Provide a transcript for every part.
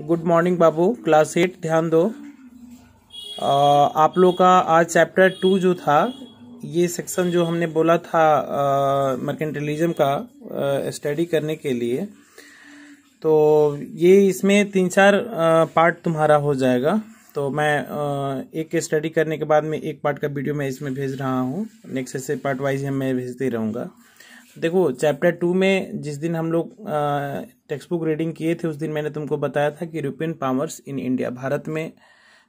good morning बाबू class eight ध्यान दो आ, आप लोग का आज चैप्टर टू जो था ये सेक्शन जो हमने बोला था मर्केंटलिज्म का स्टडी करने के लिए तो ये इसमें तीन चार आ, पार्ट तुम्हारा हो जाएगा तो मैं आ, एक स्टडी करने के बाद में एक पार्ट का वीडियो मैं इसमें भेज रहा हूँ नेक्स्ट ऐसे पार्ट वाइज मैं भेजते रहूँगा देखो चैप्टर टू में जिस दिन हम लोग टेक्स्ट बुक रीडिंग किए थे उस दिन मैंने तुमको बताया था कि यूरोपियन पावर्स इन इंडिया भारत में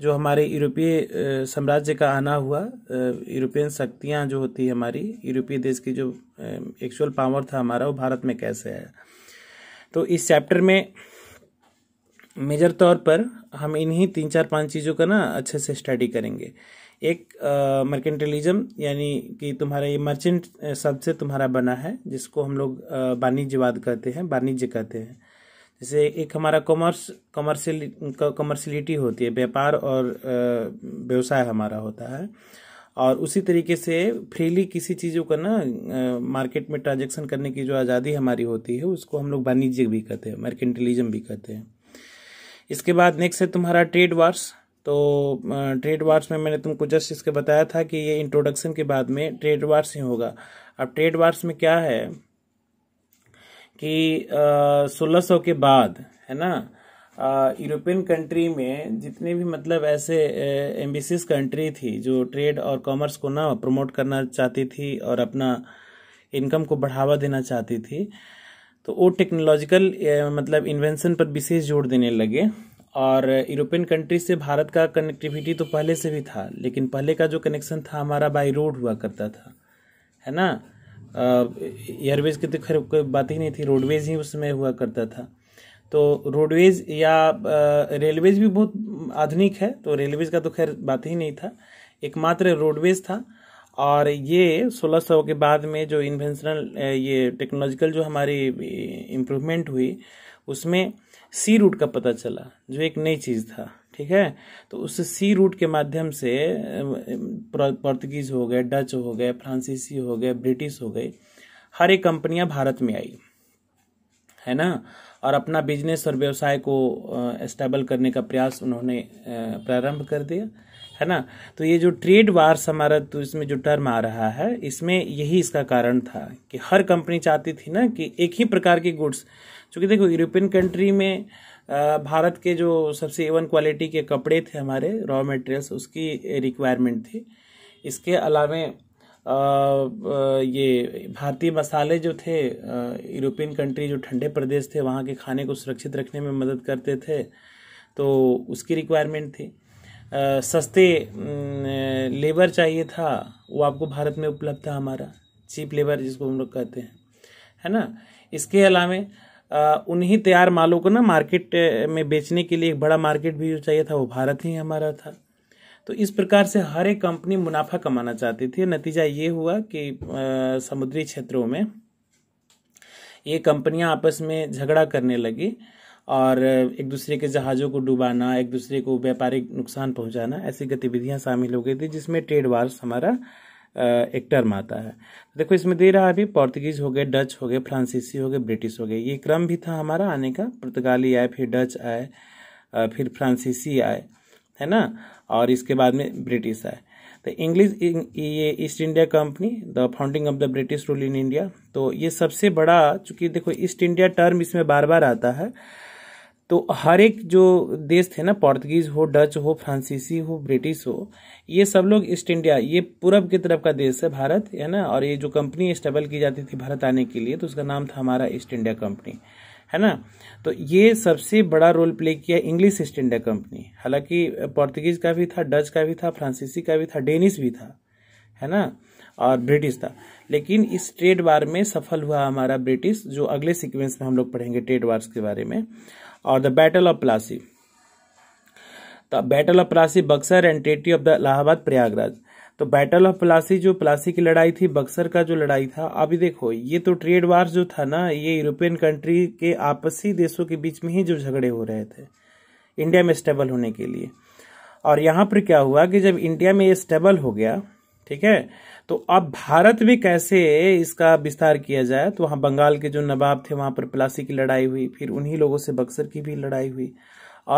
जो हमारे यूरोपीय साम्राज्य का आना हुआ यूरोपियन शक्तियाँ जो होती है हमारी यूरोपीय देश की जो एक्चुअल पावर था हमारा वो भारत में कैसे आया तो इस चैप्टर में मेजर तौर पर हम इन्हीं तीन चार पांच चीज़ों का ना अच्छे से स्टडी करेंगे एक मर्केंटलिज्म यानी कि तुम्हारा ये मर्चेंट शब्द से तुम्हारा बना है जिसको हम लोग वाणिज्यवाद कहते हैं वाणिज्य कहते हैं जैसे एक हमारा कॉमर्स कॉमर्शियल कॉमर्शलिटी होती है व्यापार और व्यवसाय हमारा होता है और उसी तरीके से फ्रीली किसी चीज़ों का ना मार्केट में ट्रांजेक्शन करने की जो आज़ादी हमारी होती है उसको हम लोग वाणिज्य भी कहते हैं मर्केंटलिज्म भी कहते हैं इसके बाद नेक्स्ट है तुम्हारा ट्रेड वार्स तो ट्रेड वार्स में मैंने तुमको जस्ट इसके बताया था कि ये इंट्रोडक्शन के बाद में ट्रेड वार्स ही होगा अब ट्रेड वार्स में क्या है कि सोलह सौ के बाद है ना यूरोपियन कंट्री में जितने भी मतलब ऐसे एम्बिसिस कंट्री थी जो ट्रेड और कॉमर्स को ना प्रमोट करना चाहती थी और अपना इनकम को बढ़ावा देना चाहती थी तो वो टेक्नोलॉजिकल मतलब इन्वेंशन पर विशेष जोर देने लगे और यूरोपियन कंट्री से भारत का कनेक्टिविटी तो पहले से भी था लेकिन पहले का जो कनेक्शन था हमारा बाई रोड हुआ करता था है ना एयरवेज की तो खैर कोई बात ही नहीं थी रोडवेज ही उस समय हुआ करता था तो रोडवेज या रेलवेज भी बहुत आधुनिक है तो रेलवेज का तो खैर बात ही नहीं था एकमात्र रोडवेज था और ये 1600 के बाद में जो इन्वेंशनल ये टेक्नोलॉजिकल जो हमारी इम्प्रूवमेंट हुई उसमें सी रूट का पता चला जो एक नई चीज था ठीक है तो उस सी रूट के माध्यम से पोर्तुगीज हो गए डच हो गए फ्रांसीसी हो गए ब्रिटिश हो गए हर एक कंपनियां भारत में आई है ना और अपना बिजनेस और व्यवसाय को स्टेबल करने का प्रयास उन्होंने प्रारंभ कर दिया है ना तो ये जो ट्रेड वार्स हमारा तो इसमें जो टर्म आ रहा है इसमें यही इसका कारण था कि हर कंपनी चाहती थी ना कि एक ही प्रकार के गुड्स क्योंकि देखो यूरोपियन कंट्री में भारत के जो सबसे एवन क्वालिटी के कपड़े थे हमारे रॉ मटेरियल्स उसकी रिक्वायरमेंट थी इसके अलावे ये भारतीय मसाले जो थे यूरोपियन कंट्री जो ठंडे प्रदेश थे वहाँ के खाने को सुरक्षित रखने में मदद करते थे तो उसकी रिक्वायरमेंट थी सस्ते लेबर चाहिए था वो आपको भारत में उपलब्ध था हमारा चीप लेबर जिसको हम लोग कहते हैं है ना इसके अलावा उन्हीं तैयार मालों को ना मार्केट में बेचने के लिए एक बड़ा मार्केट भी जो चाहिए था वो भारत ही हमारा था तो इस प्रकार से हर एक कंपनी मुनाफा कमाना चाहती थी नतीजा ये हुआ कि आ, समुद्री क्षेत्रों में ये कंपनियां आपस में झगड़ा करने लगी और एक दूसरे के जहाज़ों को डुबाना एक दूसरे को व्यापारिक नुकसान पहुंचाना ऐसी गतिविधियां शामिल हो गई थी जिसमें ट्रेड वार्स हमारा एक टर्म आता है देखो इसमें दे रहा है अभी पोर्तुगीज हो गए डच हो गए फ्रांसीसी हो गए ब्रिटिश हो गए ये क्रम भी था हमारा आने का पुर्तगाली आए फिर डच आए फिर फ्रांसीसी आए है ना और इसके बाद में ब्रिटिश आए तो इंग्लिश ये East India Company the founding of the British rule in India तो ये सबसे बड़ा चूंकि देखो ईस्ट इंडिया टर्म इसमें बार बार आता है तो हर एक जो देश थे ना पोर्तगीज हो डच हो फ्रांसीसी हो ब्रिटिश हो ये सब लोग ईस्ट इंडिया ये पूरब की तरफ का देश है भारत है ना और ये जो कंपनी स्टेबल की जाती थी भारत आने के लिए तो उसका नाम था हमारा ईस्ट इंडिया कंपनी है ना तो ये सबसे बड़ा रोल प्ले किया इंग्लिश ईस्ट इंडिया कंपनी हालांकि पोर्तुगीज का भी था डच का भी था फ्रांसीसी का भी था डेनिश भी था है ना और ब्रिटिश था लेकिन इस ट्रेड वार में सफल हुआ हमारा ब्रिटिश जो अगले सीक्वेंस में हम लोग पढ़ेंगे ट्रेड वार्स के बारे में और the battle of Plassey the battle of Plassey Buxar and treaty of the Allahabad Prayagraj तो बैटल ऑफ प्लासी जो प्लासी की लड़ाई थी बक्सर का जो लड़ाई था अभी देखो ये तो ट्रेड वार्स जो था ना ये यूरोपियन कंट्री के आपसी देशों के बीच में ही जो झगड़े हो रहे थे इंडिया में स्टेबल होने के लिए और यहाँ पर क्या हुआ कि जब इंडिया में ये स्टेबल हो गया ठीक है तो अब भारत में कैसे इसका विस्तार किया जाए तो वहाँ बंगाल के जो नवाब थे वहाँ पर प्लासी की लड़ाई हुई फिर उन्हीं लोगों से बक्सर की भी लड़ाई हुई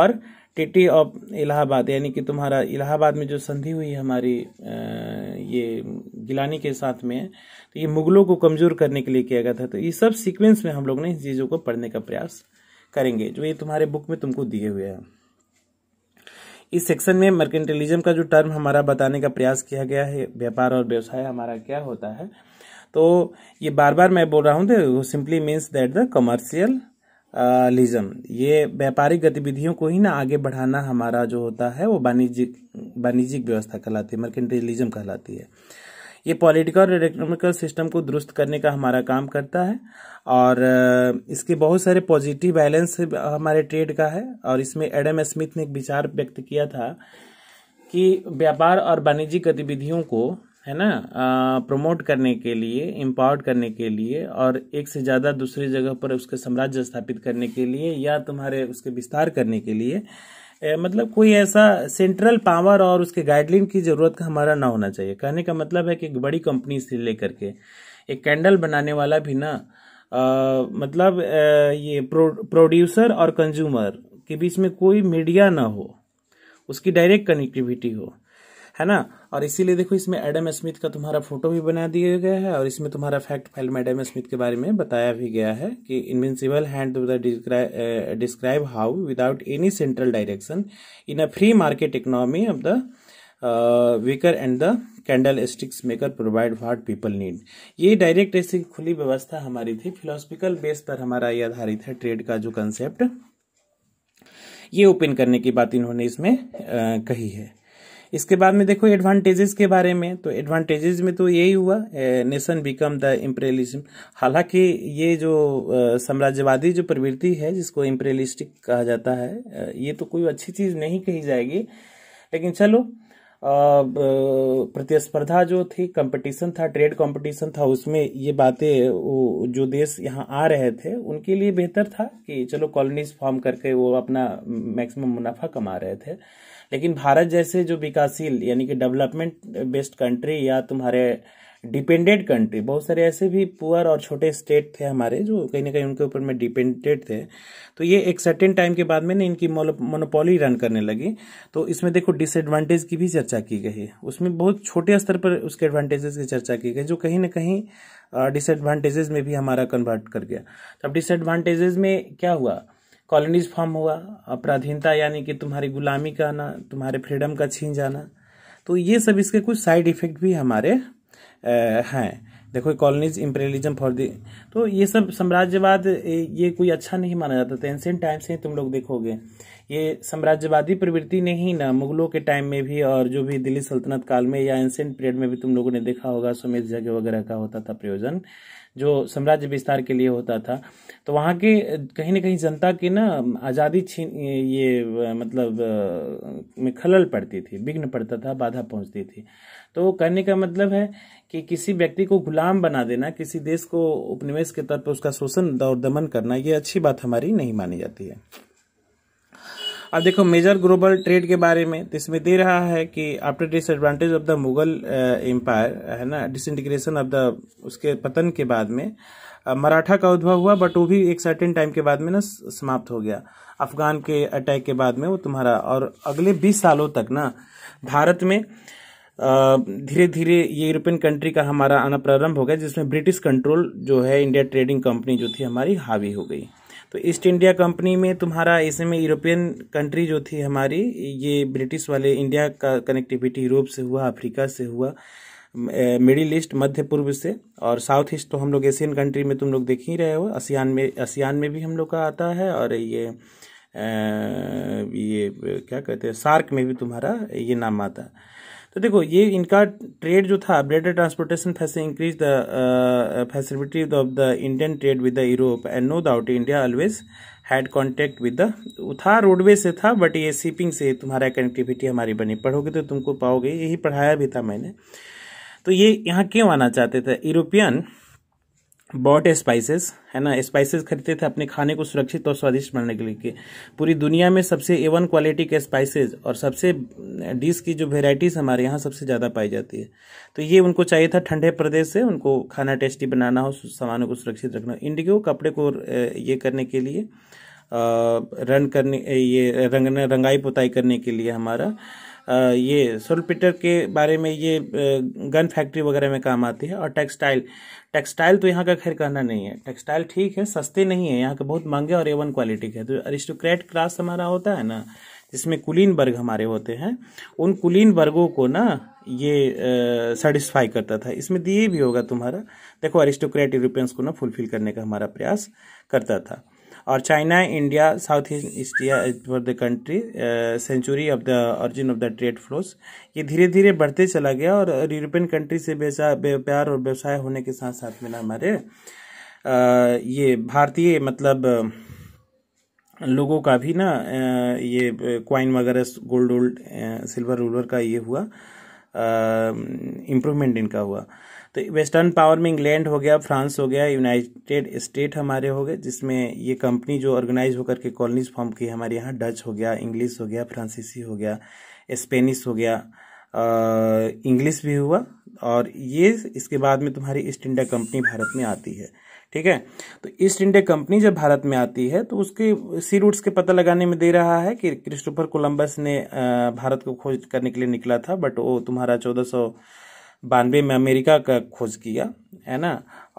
और टिटी ऑफ इलाहाबाद यानी कि तुम्हारा इलाहाबाद में जो संधि हुई हमारी ये गिलानी के साथ में तो ये मुगलों को कमज़ोर करने के लिए किया गया था तो ये सब सीक्वेंस में हम लोग ने इन चीज़ों को पढ़ने का प्रयास करेंगे जो ये तुम्हारे बुक में तुमको दिए हुए हैं इस सेक्शन में मर्केंटलिज्म का जो टर्म हमारा बताने का प्रयास किया गया है व्यापार और व्यवसाय हमारा क्या होता है तो ये बार बार मैं बोल रहा हूँ simply means that the commercialism ये व्यापारिक गतिविधियों को ही ना आगे बढ़ाना हमारा जो होता है वो वाणिज्यिक वाणिज्यिक व्यवस्था कहलाती है मर्केंटलिज्म कहलाती है ये पॉलिटिकल और इकोनॉमिकल सिस्टम को दुरुस्त करने का हमारा काम करता है और इसके बहुत सारे पॉजिटिव बैलेंस हमारे ट्रेड का है और इसमें एडम स्मिथ ने एक विचार व्यक्त किया था कि व्यापार और वाणिज्यिक गतिविधियों को है ना प्रमोट करने के लिए इम्पावर करने के लिए और एक से ज़्यादा दूसरी जगह पर उसके साम्राज्य स्थापित करने के लिए या तुम्हारे उसके विस्तार करने के लिए मतलब कोई ऐसा सेंट्रल पावर और उसके गाइडलाइन की ज़रूरत हमारा ना होना चाहिए कहने का मतलब है कि एक बड़ी कंपनी से लेकर के एक कैंडल बनाने वाला भी ना आ, मतलब आ, ये प्रो, प्रोड्यूसर और कंज्यूमर के बीच में कोई मीडिया ना हो उसकी डायरेक्ट कनेक्टिविटी हो है ना और इसीलिए देखो इसमें एडम स्मिथ का तुम्हारा फोटो भी बना दिया गया है और इसमें तुम्हारा फैक्ट फाइल में एडम स्मिथ के बारे में बताया भी गया है कि invisible hand describe how without any central direction in a free market economy of the weaver and the candlestick maker provide what people need ये डायरेक्ट ऐसी खुली व्यवस्था हमारी थी फिलोसफिकल बेस पर हमारा ये आधारित है ट्रेड का जो कंसेप्ट ये ओपन करने की बात इन्होंने इसमें आ, uh, कही है इसके बाद में देखो एडवांटेजेस के बारे में तो एडवांटेजेस में तो यही हुआ नेशन बिकम द इम्प्रेलिज्म हालांकि ये जो साम्राज्यवादी जो प्रवृत्ति है जिसको इम्प्रेलिस्टिक कहा जाता है ये तो कोई अच्छी चीज़ नहीं कही जाएगी लेकिन चलो प्रतिस्पर्धा जो थी कंपटीशन था ट्रेड कंपटीशन था उसमें ये बातें जो देश यहाँ आ रहे थे उनके लिए बेहतर था कि चलो कॉलोनीज फॉर्म करके वो अपना मैक्सिमम मुनाफा कमा रहे थे लेकिन भारत जैसे जो विकासशील यानी कि डेवलपमेंट बेस्ड कंट्री या तुम्हारे डिपेंडेड कंट्री बहुत सारे ऐसे भी पुअर और छोटे स्टेट थे हमारे जो कहीं ना कहीं उनके ऊपर में डिपेंडेड थे तो ये एक सर्टेन टाइम के बाद में ना इनकी मोनोपोली रन करने लगी तो इसमें देखो डिसएडवांटेज की भी चर्चा की गई है उसमें बहुत छोटे स्तर पर उसके एडवांटेजेस की चर्चा की गई जो कहीं ना कहीं डिसएडवांटेजेस में भी हमारा कन्वर्ट कर गया तो अब डिसएडवांटेजेस में क्या हुआ कॉलोनीज फॉर्म हुआ अपराधीनता यानी कि तुम्हारी गुलामी का आना तुम्हारे फ्रीडम का छीन जाना तो ये सब इसके कुछ साइड इफेक्ट भी हमारे हैं देखो कॉलोनीज इम्पेरियलिज्म फॉर दी तो ये सब साम्राज्यवाद ये कोई अच्छा नहीं माना जाता था एंशियन टाइम से तुम लोग देखोगे ये साम्राज्यवादी प्रवृत्ति ने ही ना मुगलों के टाइम में भी और जो भी दिल्ली सल्तनत काल में या एंशियंट पीरियड में भी तुम लोगों ने देखा होगा सुमेध जगह वगैरह का होता था प्रयोजन जो साम्राज्य विस्तार के लिए होता था तो वहाँ के कहीं ना कहीं जनता की ना आज़ादी छीन ये मतलब में खलल पड़ती थी विघ्न पड़ता था बाधा पहुँचती थी तो कहने का मतलब है कि किसी व्यक्ति को गुलाम बना देना किसी देश को उपनिवेश के तौर पर उसका शोषण और दमन करना ये अच्छी बात हमारी नहीं मानी जाती है अब देखो मेजर ग्लोबल ट्रेड के बारे में तो इसमें दे रहा है कि after disadvantage of the Mughal empire है ना डिसइंटीग्रेशन ऑफ द उसके पतन के बाद में uh, मराठा का उद्भव हुआ बट वो भी एक सर्टेन टाइम के बाद में ना समाप्त हो गया अफगान के अटैक के बाद में वो तुम्हारा और अगले बीस सालों तक ना भारत में uh, धीरे धीरे ये यूरोपियन कंट्री का हमारा आना प्रारंभ हो गया जिसमें ब्रिटिश कंट्रोल जो है इंडिया ट्रेडिंग कंपनी जो थी हमारी हावी हो गई तो ईस्ट इंडिया कंपनी में तुम्हारा ऐसे में यूरोपियन कंट्री जो थी हमारी ये ब्रिटिश वाले इंडिया का कनेक्टिविटी यूरोप से हुआ अफ्रीका से हुआ मिडिल ईस्ट मध्य पूर्व से और साउथ ईस्ट तो हम लोग एशियन कंट्री में तुम लोग देख ही रहे हो असियान में असियान में भी हम लोग का आता है और ये ये क्या कहते हैं सार्क में भी तुम्हारा ये नाम आता है तो देखो ये इनका ट्रेड जो था better transportation increase the facility of the Indian trade with the Europe and no doubt India always had contact with the था रोडवे से था बट ये शिपिंग से तुम्हारा कनेक्टिविटी हमारी बनी पढ़ोगे तो तुमको पाओगे यही पढ़ाया भी था मैंने तो ये यहाँ क्यों आना चाहते थे यूरोपियन बॉट स्पाइसेस है ना स्पाइसेस खरीदते थे अपने खाने को सुरक्षित और स्वादिष्ट बनाने के लिए पूरी दुनिया में सबसे एवन क्वालिटी के स्पाइसेस और सबसे डिश की जो वेराइटीज़ हमारे यहाँ सबसे ज़्यादा पाई जाती है तो ये उनको चाहिए था ठंडे प्रदेश से उनको खाना टेस्टी बनाना हो सामानों को सुरक्षित रखना इंडिगो कपड़े को ये करने के लिए रन करने ये रंगना रंगाई पुताई करने के लिए हमारा ये सोलपिटर के बारे में ये गन फैक्ट्री वगैरह में काम आती है और टेक्सटाइल टेक्सटाइल तो यहाँ का खैर कहना नहीं है टेक्सटाइल ठीक है सस्ते नहीं है यहाँ के बहुत महंगे और एवन क्वालिटी के तो अरिस्टोक्रेट क्लास हमारा होता है ना जिसमें कुलीन वर्ग हमारे होते हैं उन कुलीन वर्गों को ना ये सेटिस्फाई करता था इसमें दिए भी होगा तुम्हारा देखो अरिस्टोक्रेट यूरोपियंस को ना फुलफिल करने का हमारा प्रयास करता था और China India south east for the country century of the origin of the trade flows ये धीरे धीरे बढ़ते चला गया और यूरोपियन कंट्री से व्यापार और व्यवसाय होने के साथ साथ में हमारे uh, ये भारतीय मतलब uh, लोगों का भी ना uh, ये क्वाइन वगैरह गोल्ड वोल्ड सिल्वर उल्वर का ये हुआ इम्प्रूवमेंट इनका हुआ तो वेस्टर्न पावर में इंग्लैंड हो गया फ्रांस हो गया यूनाइटेड स्टेट हमारे हो गए जिसमें ये कंपनी जो ऑर्गेनाइज होकर के कॉलोनीज फॉर्म की हमारे यहाँ डच हो गया इंग्लिश हो गया फ्रांसीसी हो गया स्पेनिश हो गया इंग्लिश भी हुआ और ये इसके बाद में तुम्हारी ईस्ट इंडिया कंपनी भारत में आती है ठीक है तो ईस्ट इंडिया कंपनी जब भारत में आती है तो उसके सी रूट्स के पता लगाने में दे रहा है कि क्रिस्टोफर कोलंबस ने भारत को खोज करने के लिए निकला था बट वो तुम्हारा चौदह बानवे में अमेरिका का खोज किया है ना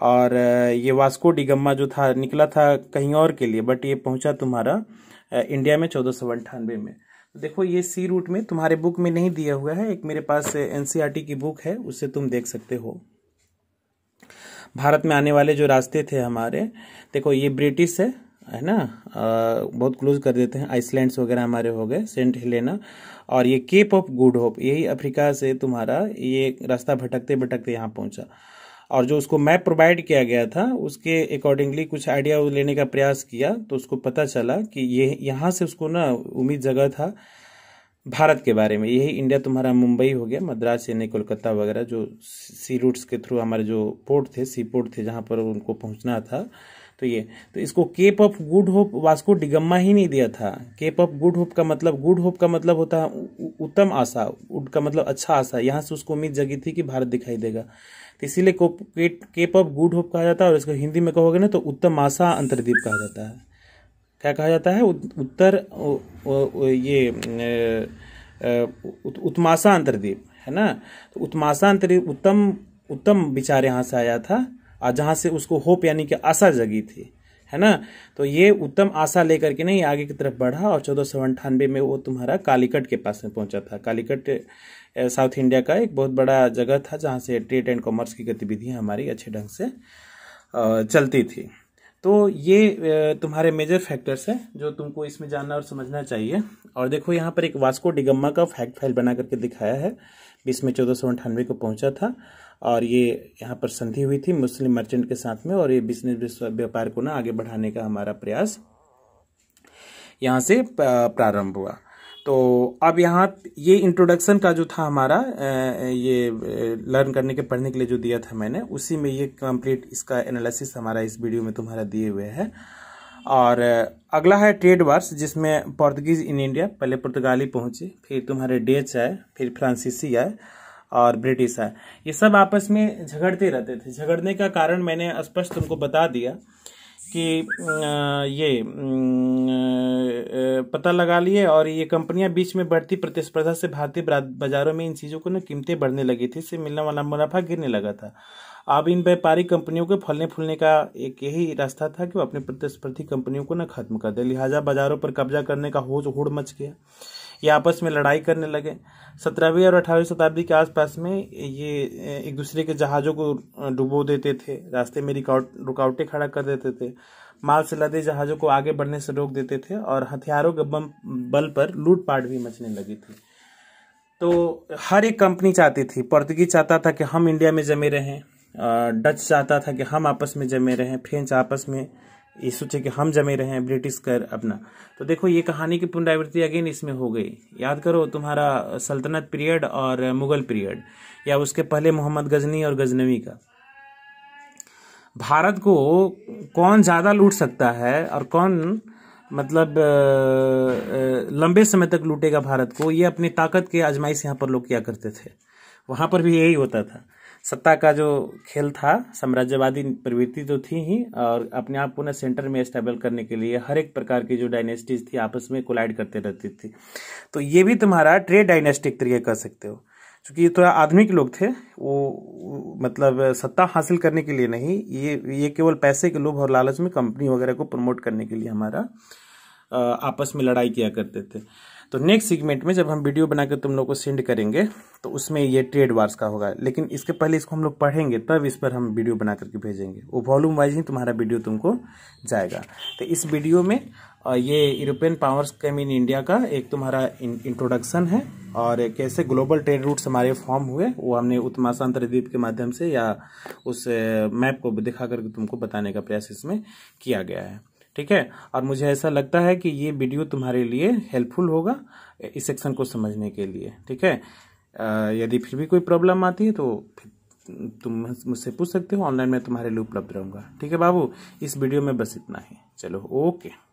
और ये वास्को डिगम्मा जो था निकला था कहीं और के लिए बट ये पहुंचा तुम्हारा इंडिया में चौदह सौ अंठानवे में तो देखो ये सी रूट में तुम्हारे बुक में नहीं दिया हुआ है एक मेरे पास एनसीईआरटी की बुक है उससे तुम देख सकते हो भारत में आने वाले जो रास्ते थे हमारे देखो ये ब्रिटिश है है ना आ, बहुत क्लोज कर देते हैं आइसलैंड्स वगैरह हमारे हो गए सेंट हिलेना और ये केप ऑफ गुड होप यही अफ्रीका से तुम्हारा ये रास्ता भटकते भटकते यहाँ पहुंचा और जो उसको मैप प्रोवाइड किया गया था उसके अकॉर्डिंगली कुछ आइडिया लेने का प्रयास किया तो उसको पता चला कि ये यहाँ से उसको ना उम्मीद जगह था भारत के बारे में यही इंडिया तुम्हारा मुंबई हो गया मद्रास चेन्नई कोलकाता वगैरह जो सी रूट्स के थ्रू हमारे जो पोर्ट थे सी पोर्ट थे जहाँ पर उनको पहुँचना था तो ये तो इसको Cape of Good Hope Vasco da Gama ही नहीं दिया था केप ऑफ गुड होप का मतलब गुड होप का मतलब होता है उत्तम आशा उड का मतलब अच्छा आशा यहाँ से उसको उम्मीद जगी थी कि भारत दिखाई देगा तो इसीलिए केप ऑफ गुड होप कहा जाता है और इसको हिंदी में कहोगे ना तो उत्तम आशा अंतर्दीप कहा जाता है क्या कहा जाता है उत्तर ये उत्माशा अंतरदीप है ना तो उत्माशा अंतर्दीप उत्तम उत्तम विचार यहाँ से आया था और जहाँ से उसको होप यानी कि आशा जगी थी है ना तो ये उत्तम आशा लेकर के नहीं आगे की तरफ बढ़ा और चौदह सौ अंठानवे में वो तुम्हारा कालीकट के पास में पहुंचा था कालीकट साउथ इंडिया का एक बहुत बड़ा जगह था जहाँ से ट्रेड एंड कॉमर्स की गतिविधियाँ हमारी अच्छे ढंग से चलती थी तो ये तुम्हारे मेजर फैक्टर्स हैं जो तुमको इसमें जानना और समझना चाहिए और देखो यहाँ पर एक वास्को डिगम्मा का फैक्ट फाइल बना करके दिखाया है बीस में चौदह सौ अंठानवे को पहुँचा था और ये यहाँ पर संधि हुई थी मुस्लिम मर्चेंट के साथ में और ये बिजनेस व्यापार को ना आगे बढ़ाने का हमारा प्रयास यहाँ से प्रारंभ हुआ तो अब यहाँ ये इंट्रोडक्शन का जो था हमारा ये लर्न करने के पढ़ने के लिए जो दिया था मैंने उसी में ये कंप्लीट इसका एनालिसिस हमारा इस वीडियो में तुम्हारा दिए हुए है और अगला है ट्रेड वार्स जिसमें पोर्तुगीज इन इंडिया पहले पुर्तगाली पहुंचे फिर तुम्हारे डेच आए फिर फ्रांसीसी आए और ब्रिटिश है ये सब आपस में झगड़ते रहते थे झगड़ने का कारण मैंने स्पष्ट उनको बता दिया कि ये पता लगा लिए और ये कंपनियां बीच में बढ़ती प्रतिस्पर्धा से भारतीय बाजारों में इन चीज़ों को ना कीमतें बढ़ने लगी थी इससे मिलने वाला मुनाफा गिरने लगा था अब इन व्यापारी कंपनियों के फलने फूलने का एक यही रास्ता था कि वो अपने प्रतिस्पर्धी कंपनियों को ना खत्म कर दे लिहाजा बाजारों पर कब्जा करने का होज होड़ मच गया ये आपस में लड़ाई करने लगे सत्रहवीं और अठारहवीं शताब्दी के आसपास में ये एक दूसरे के जहाज़ों को डुबो देते थे रास्ते में रिकावट रुकावटें खड़ा कर देते थे माल से लदे जहाज़ों को आगे बढ़ने से रोक देते थे और हथियारों के बम बल पर लूटपाट भी मचने लगी थी तो हर एक कंपनी चाहती थी पोर्तुगीज चाहता था कि हम इंडिया में जमे रहें डच चाहता था कि हम आपस में जमे रहें फ्रेंच आपस में ये सोचे कि हम जमे रहे हैं ब्रिटिश कर अपना तो देखो ये कहानी की पुनरावृत्ति अगेन इसमें हो गई याद करो तुम्हारा सल्तनत पीरियड और मुगल पीरियड या उसके पहले मोहम्मद गजनी और गजनवी का भारत को कौन ज़्यादा लूट सकता है और कौन मतलब लंबे समय तक लूटेगा भारत को ये अपनी ताकत के आजमाइश यहाँ पर लोग किया करते थे वहाँ पर भी यही होता था सत्ता का जो खेल था साम्राज्यवादी प्रवृत्ति तो थी ही और अपने आप को ना सेंटर में स्टेबल करने के लिए हर एक प्रकार की जो डायनेस्टीज थी आपस में कोलाइड करते रहती थी तो ये भी तुम्हारा ट्रेड डायनेस्टिक तरीके कर सकते हो क्योंकि ये थोड़ा आधुनिक लोग थे वो मतलब सत्ता हासिल करने के लिए नहीं ये ये केवल पैसे के लोभ और लालच में कंपनी वगैरह को प्रमोट करने के लिए हमारा आपस में लड़ाई किया करते थे तो नेक्स्ट सेगमेंट में जब हम वीडियो बनाकर तुम लोग को सेंड करेंगे तो उसमें ये ट्रेड वार्स का होगा लेकिन इसके पहले इसको हम लोग पढ़ेंगे तब इस पर हम वीडियो बना करके भेजेंगे वो वॉल्यूम वाइज ही तुम्हारा वीडियो तुमको जाएगा तो इस वीडियो में ये European powers come in India का एक तुम्हारा इंट्रोडक्शन है और कैसे ग्लोबल ट्रेड रूट्स हमारे फॉर्म हुए वो हमने उत्तमाशा अंतरद्वीप के माध्यम से या उस मैप को दिखा करके तुमको बताने का प्रयास इसमें किया गया है ठीक है और मुझे ऐसा लगता है कि ये वीडियो तुम्हारे लिए हेल्पफुल होगा इस सेक्शन को समझने के लिए ठीक है यदि फिर भी कोई प्रॉब्लम आती है तो तुम मुझसे पूछ सकते हो ऑनलाइन मैं तुम्हारे लिए उपलब्ध रहूँगा ठीक है बाबू इस वीडियो में बस इतना ही चलो ओके